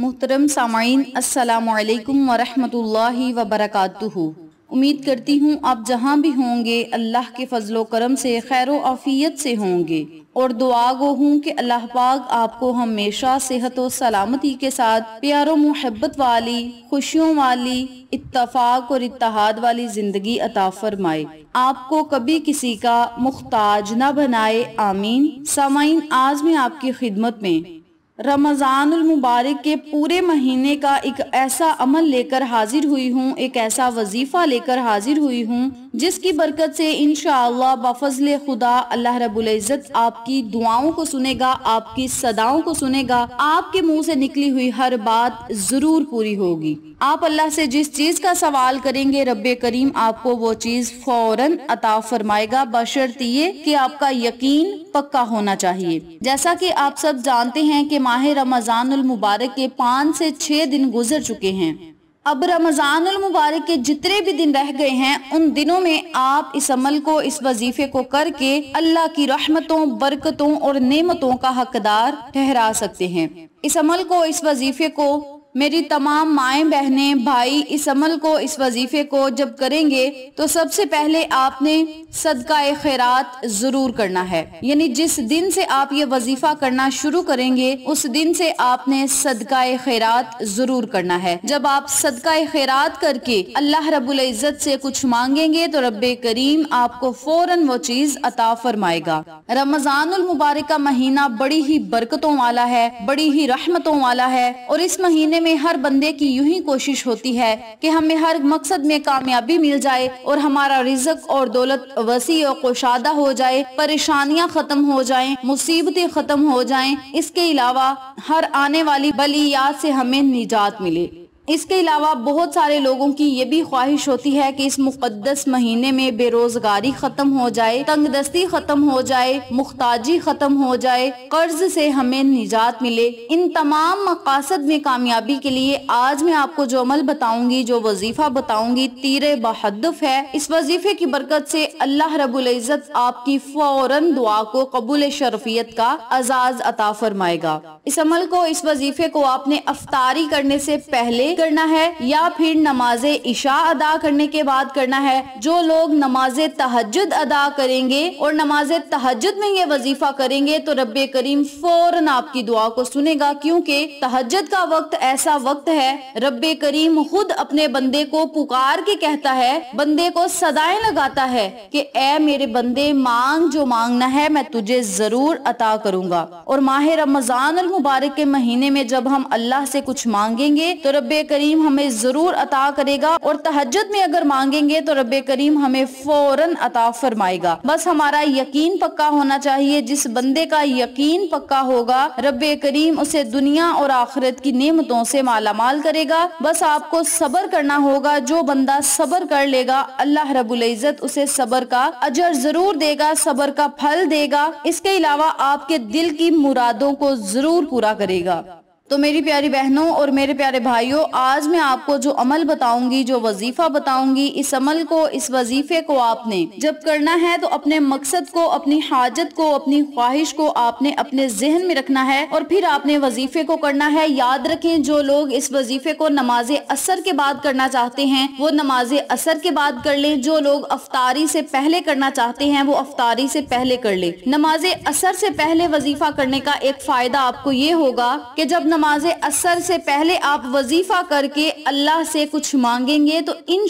मोहतरम सामाइन असलकम वरहमल वबरक उम्मीद करती हूँ आप जहाँ भी होंगे अल्लाह के फजलो करम से खैर आफियत से होंगे और दुआ गो हूँ कि अल्लाह पाक आपको हमेशा सेहत और सलामती के साथ प्यारो मोहब्बत वाली खुशियों वाली इतफाक और इतिहाद वाली ज़िंदगी अता फरमाए आपको कभी किसी का मुख्ताज न बनाए आमीन सामाइन आज मैं आपकी खिदमत में रमज़ानुल मुबारक के पूरे महीने का एक ऐसा अमल लेकर हाजिर हुई हूँ एक ऐसा वजीफ़ा लेकर हाजिर हुई हूँ जिसकी बरकत से इन बफजल खुदा अल्लाह रबुल्ज़त आपकी दुआओं को सुनेगा आपकी सदाओं को सुनेगा आपके मुंह से निकली हुई हर बात जरूर पूरी होगी आप अल्लाह से जिस चीज का सवाल करेंगे रब करीम आपको वो चीज फौरन अता फरमाएगा बशर्त ये कि आपका यकीन पक्का होना चाहिए जैसा कि आप सब जानते हैं कि माह रमजान मुबारक के पाँच से छह दिन गुजर चुके हैं अब रमज़ान मुबारक के जितने भी दिन रह गए हैं उन दिनों में आप इस अमल को इस वजीफे को करके अल्लाह की रहमतों बरकतों और नेमतों का हकदार ठहरा सकते हैं इस अमल को इस वजीफे को मेरी तमाम माए बहने भाई इस अमल को इस वजीफे को जब करेंगे तो सबसे पहले आपने सदका खैरात जरूर करना है यानी जिस दिन से आप ये वजीफा करना शुरू करेंगे उस दिन से आपने सदका खैरात जरूर करना है जब आप सदका खैरात करके अल्लाह रबुल इज़्ज़त से कुछ मांगेंगे तो रब करीम आपको फौरन वो चीज अता फरमाएगा रमजान मुबारक का महीना बड़ी ही बरकतों वाला है बड़ी ही रहमतों वाला है और इस महीने में हर बंदे की यू ही कोशिश होती है की हमें हर मकसद में कामयाबी मिल जाए और हमारा रिजक और दौलत वसी और कुशादा हो जाए परेशानियाँ खत्म हो जाए मुसीबतें खत्म हो जाए इसके अलावा हर आने वाली बलियात से हमें निजात मिले इसके अलावा बहुत सारे लोगों की ये भी ख्वाहिश होती है कि इस मुकदस महीने में बेरोजगारी ख़त्म हो जाए तंगदस्ती ख़त्म हो जाए मुख्ताजी ख़त्म हो जाए कर्ज से हमें निजात मिले इन तमाम मकासद में कामयाबी के लिए आज मैं आपको जो अमल बताऊंगी जो वजीफ़ा बताऊंगी तीर बहदफ है इस वजीफे की बरकत से अल्लाह रबुल्ज़त आपकी फौरन दुआ को कबूल शरफियत का एजाज़ अता फरमाएगा इस अमल को इस वजीफे को आपने अफतारी करने से पहले करना है या फिर नमाज इशा अदा करने के बाद करना है जो लोग नमाज तहजद अदा करेंगे और नमाज तहजद में ये वजीफा करेंगे तो रब करीम फौरन आपकी दुआ को सुनेगा क्योंकि तहजद का वक्त ऐसा वक्त है रब करीम खुद अपने बंदे को पुकार के कहता है बंदे को सदाएं लगाता है की ए मेरे बंदे मांग जो मांगना है मैं तुझे जरूर अता करूंगा और माह रमजान मुबारक के महीने में जब हम अल्लाह से कुछ मांगेंगे तो रब करीम हमें ज़रूर अता करेगा और तहजद में अगर मांगेंगे तो रब करीम हमें फ़ौरन अता फरमाएगा बस हमारा यकीन पक्का होना चाहिए जिस बंदे का यकीन पक्का होगा रब करीम उसे दुनिया और आखिरत की नियमतों से मालामाल करेगा बस आपको सबर करना होगा जो बंदा सबर कर लेगा अल्लाह रबुल्ज़त उसे सबर का अजर ज़रूर देगा सबर का फल देगा इसके अलावा आपके दिल की मुरादों को ज़रूर पूरा करेगा तो मेरी प्यारी बहनों और मेरे प्यारे भाइयों आज मैं आपको जो अमल बताऊंगी जो वजीफा बताऊंगी इस अमल को इस वजीफे को आपने जब करना है तो अपने मकसद को अपनी हाजत को अपनी ख्वाहिश को आपने अपने जहन में रखना है और फिर आपने वजीफे को करना है याद रखें जो लोग इस वजीफे को नमाज असर के बाद करना चाहते हैं वो नमाज असर के बाद कर ले जो लोग अफतारी से पहले करना चाहते हैं वो अफतारी से पहले कर ले नमाज असर से पहले वजीफा करने का एक फायदा आपको ये होगा की जब नमाज असर से पहले आप वजीफ़ा करके अल्लाह से कुछ मांगेंगे तो इन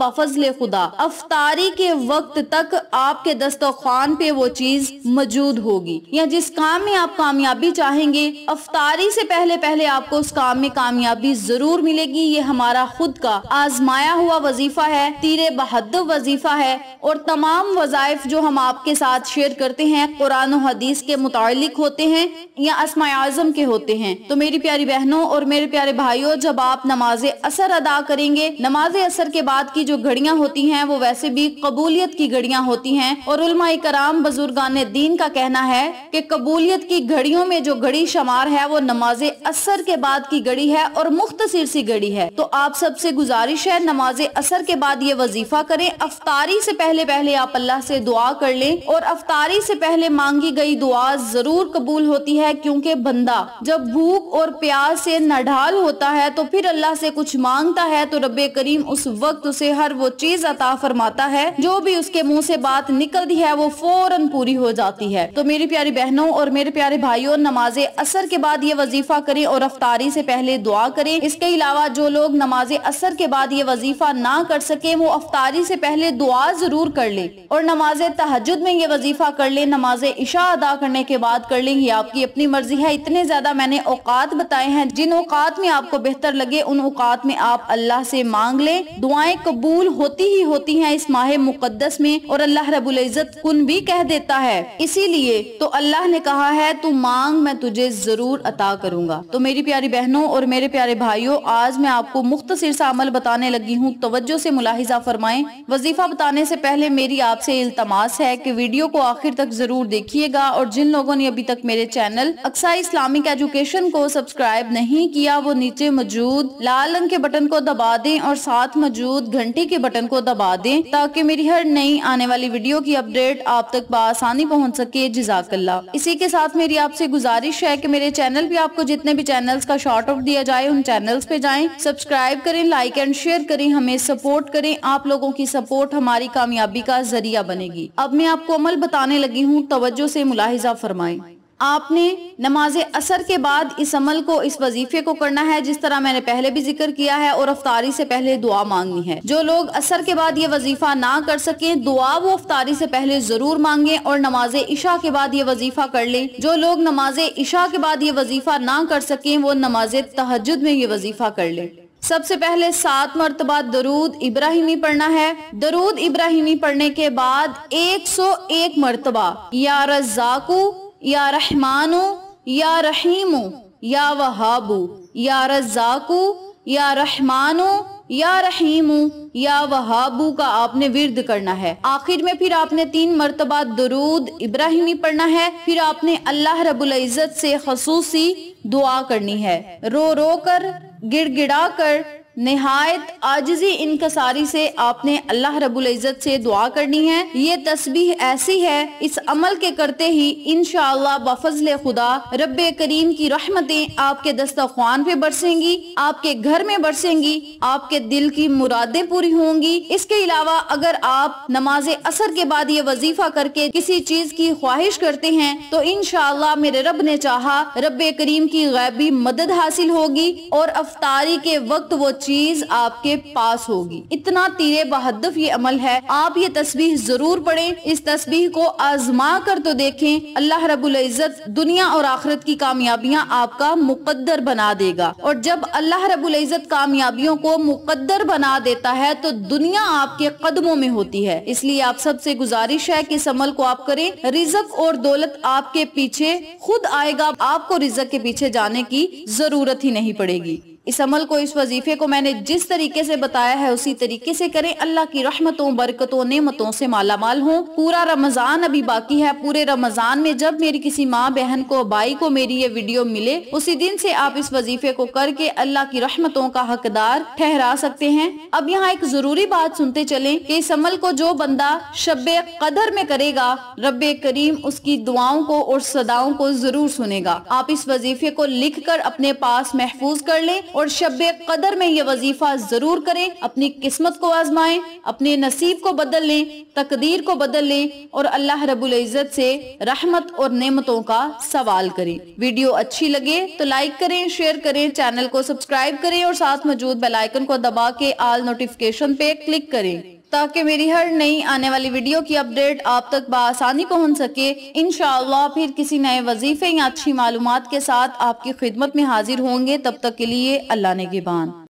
बाफजल खुदा अफतारी के वक्त तक आपके दस्तखान पे वो चीज़ मौजूद होगी या जिस काम में आप कामयाबी चाहेंगे अफतारी से पहले पहले आपको उस काम में कामयाबी जरूर मिलेगी ये हमारा खुद का आजमाया हुआ वजीफा है तीर बहद वजीफा है और तमाम वजायफ जो हम आपके साथ शेयर करते हैं कुरान हदीस के मुतल होते हैं या असमायाजम आजम के होते हैं तो मेरी प्यारी बहनों और मेरे प्यारे भाइयों जब आप नमाज असर अदा करेंगे नमाज असर के बाद की जो घड़ियाँ होती हैं वो वैसे भी कबूलियत की घड़ियाँ होती हैं और उलमा कराम बुजुर्गान दीन का कहना है कि कबूलियत की घड़ियों में जो घड़ी शुमार है वो नमाज असर के बाद की घड़ी है और मुख्तसर सी घड़ी है तो आप सबसे गुजारिश है नमाज असर के बाद ये वजीफा करें अफतारी से पहले पहले आप अल्लाह से दुआ कर ले और अफतारी से पहले मांगी गई दुआ जरूर कबूल होती है क्योंकि बंदा जब भूख भूख और प्यास से नढाल होता है तो फिर अल्लाह से कुछ मांगता है तो रब करीम उस वक्त उसे हर वो चीज अता फरमाता है जो भी उसके मुंह से बात निकलती है वो फौरन पूरी हो जाती है तो मेरी प्यारी बहनों और मेरे प्यारे भाइयों नमाज असर के बाद ये वजीफा करें और अफ्तारी से पहले दुआ करें इसके अलावा जो लोग नमाज असर के बाद ये वजीफा ना कर सके वो अफ्तारी से पहले दुआ जरूर कर ले और नमाज तहजद में ये वजीफा कर ले नमाज इशा अदा करने के बाद कर लें ये आपकी अपनी मर्जी है इतने ज्यादा मैंने औकात अवकात बताए हैं जिन अवकात में आपको बेहतर लगे उन अवकात में आप अल्लाह से मांग लें दुआएं कबूल होती ही होती हैं इस माह मुकद्दस में और अल्लाह रबुल इज़्ज़त कुन भी कह देता है इसीलिए तो अल्लाह ने कहा है तू मांग मैं तुझे जरूर अता करूँगा तो मेरी प्यारी बहनों और मेरे प्यारे भाइयों आज मैं आपको मुख्तर सा अमल बताने लगी हूँ तवज्जो से मुलाहिजा फरमाए वजीफा बताने से पहले मेरी आपसे इल्तमास है की वीडियो को आखिर तक जरूर देखिएगा और जिन लोगों ने अभी तक मेरे चैनल अक्सा इस्लामिक एजुकेशन को को सब्सक्राइब नहीं किया वो नीचे मौजूद लाल रंग के बटन को दबा दें और साथ मौजूद घंटी के बटन को दबा दें ताकि मेरी हर नई आने वाली वीडियो की अपडेट आप तक बसानी पहुँच सके जजाकल्ला इसी के साथ मेरी आपसे गुजारिश है की मेरे चैनल भी आपको जितने भी चैनल्स का शॉर्ट आउट दिया जाए उन चैनल्स पे जाए सब्सक्राइब करें लाइक एंड शेयर करें हमें सपोर्ट करें आप लोगों की सपोर्ट हमारी कामयाबी का जरिया बनेगी अब मैं आपको अमल बताने लगी हूँ तवज्जो से मुलाहिजा फरमाएं आपने नमाज असर के बाद इस अमल को इस वजीफे को करना है जिस तरह मैंने पहले भी जिक्र किया है और अफतारी से पहले दुआ मांगनी है जो लोग असर के बाद ये वजीफा ना कर सके दुआ वो अफतारी से पहले जरूर मांगे और नमाज इशा के बाद ये वजीफा कर ले जो लोग नमाज इशा के बाद ये वजीफा ना कर सके वो नमाज तहजद में ये वजीफा कर ले सबसे पहले सात मरतबा दरूद इब्राहिमी पढ़ना है दरूद इब्राहिमी पढ़ने के बाद 101 मरतबा या रजाकू या रहमानु या रहीमु या वहाबु या रज़ाकु या रहमानु या रहीमू या वहाबू का आपने विरद करना है आखिर में फिर आपने तीन मरतबा दरूद इब्राहिमी पढ़ना है फिर आपने अल्लाह रबुल इज़्ज़त से खसूसी दुआ करनी है रो रो कर गिड़गिड़ा कर नहायत आजजी इनकसारी से आपने अल्लाह रबुल इज़्ज़त से दुआ करनी है ये तस्बीह ऐसी है इस अमल के करते ही इन बफजल खुदा रब करीम की रहमतें आपके दस्तखान पे बरसेंगी आपके घर में बरसेंगी आपके दिल की मुरादें पूरी होंगी इसके अलावा अगर आप नमाज असर के बाद ये वजीफा करके किसी चीज की ख्वाहिश करते हैं तो इन मेरे रब ने चाह रब करीम की गैबी मदद हासिल होगी और अफतारी के वक्त वो चीज आपके पास होगी इतना तीर बहदफ ये अमल है आप ये तस्वीर जरूर पढ़े इस तस्वीर को आजमा कर तो देखें अल्लाह रबुल इज़्ज़त दुनिया और आखिरत की कामयाबियां आपका मुकद्दर बना देगा और जब अल्लाह रबुल इज़्ज़त कामयाबियों को मुकद्दर बना देता है तो दुनिया आपके कदमों में होती है इसलिए आप सबसे गुजारिश है की इस अमल को आप करें रिजक और दौलत आपके पीछे खुद आएगा आपको रिजक के पीछे जाने की जरूरत ही नहीं पड़ेगी इस अमल को इस वजीफे को मैंने जिस तरीके से बताया है उसी तरीके से करें अल्लाह की रहमतों बरकतों नेमतों से मालामाल हो पूरा रमजान अभी बाकी है पूरे रमजान में जब मेरी किसी माँ बहन को भाई को मेरी ये वीडियो मिले उसी दिन से आप इस वजीफे को करके अल्लाह की रहमतों का हकदार ठहरा सकते हैं अब यहाँ एक जरूरी बात सुनते चले की इस अमल को जो बंदा शब कदर में करेगा रब करीम उसकी दुआओं को और सदाओं को जरूर सुनेगा आप इस वजीफे को लिख कर अपने पास महफूज कर ले और शब कदर में ये वजीफा जरूर करें अपनी किस्मत को आजमाएं अपने नसीब को बदल लें तकदीर को बदल लें और अल्लाह रबुल इज़्ज़त से रहमत और नेमतों का सवाल करें वीडियो अच्छी लगे तो लाइक करें शेयर करें चैनल को सब्सक्राइब करें और साथ मौजूद बेलाइकन को दबा के आल नोटिफिकेशन पे क्लिक करें ताकि मेरी हर नई आने वाली वीडियो की अपडेट आप तक बसानी पहुँच सके इन फिर किसी नए वजीफे या अच्छी मालूम के साथ आपकी खिदमत में हाजिर होंगे तब तक के लिए अल्लाह ने गिबान